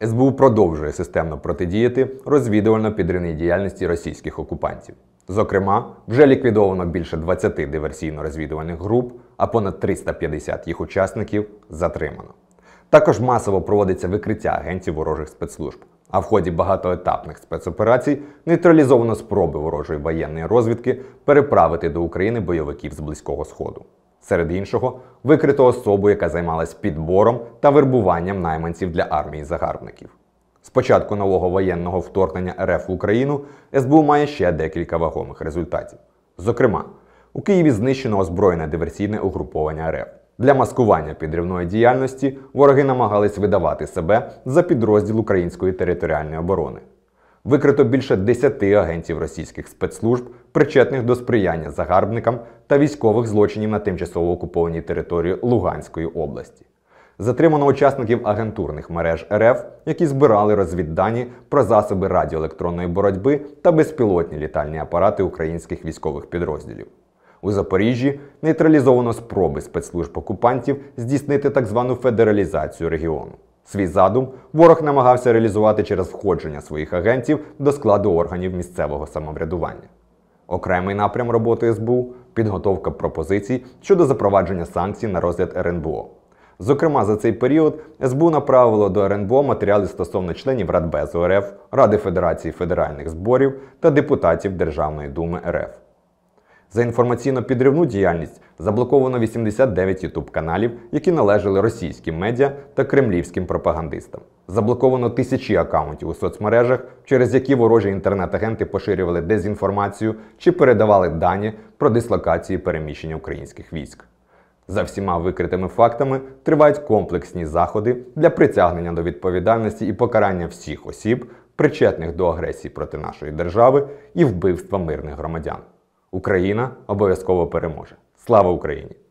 СБУ продовжує системно протидіяти розвідувально-підривній діяльності російських окупантів. Зокрема, вже ліквідовано більше 20 диверсійно-розвідувальних груп, а понад 350 їх учасників затримано. Також масово проводиться викриття агентів ворожих спецслужб, а в ході багатоетапних спецоперацій нейтралізовано спроби ворожої воєнної розвідки переправити до України бойовиків з Близького Сходу серед іншого викрито особу, яка займалась підбором та вербуванням найманців для армії загарбників. З початку нового воєнного вторгнення РФ в Україну СБУ має ще декілька вагомих результатів. Зокрема, у Києві знищено озброєне диверсійне угруповання РФ. Для маскування підривної діяльності вороги намагались видавати себе за підрозділ української територіальної оборони викрито більше 10 агентів російських спецслужб, причетних до сприяння загарбникам та військових злочинів на тимчасово окупованій території Луганської області. Затримано учасників агентурних мереж РФ, які збирали розвіддані про засоби радіоелектронної боротьби та безпілотні літальні апарати українських військових підрозділів. У Запоріжжі нейтралізовано спроби спецслужб окупантів здійснити так звану федералізацію регіону. Свій задум ворог намагався реалізувати через входження своїх агентів до складу органів місцевого самоврядування. Окремий напрям роботи СБУ підготовка пропозицій щодо запровадження санкцій на розгляд РНБО. Зокрема, за цей період СБУ направило до РНБО матеріали стосовно членів Радбезу РФ, Ради Федерації федеральних зборів та депутатів Державної думи РФ. За інформаційно-підривну діяльність заблоковано 89 ютуб-каналів, які належали російським медіа та кремлівським пропагандистам. Заблоковано тисячі акаунтів у соцмережах, через які ворожі інтернет-агенти поширювали дезінформацію чи передавали дані про дислокації переміщення українських військ. За всіма викритими фактами тривають комплексні заходи для притягнення до відповідальності і покарання всіх осіб, причетних до агресії проти нашої держави і вбивства мирних громадян. Україна обов'язково переможе. Слава Україні!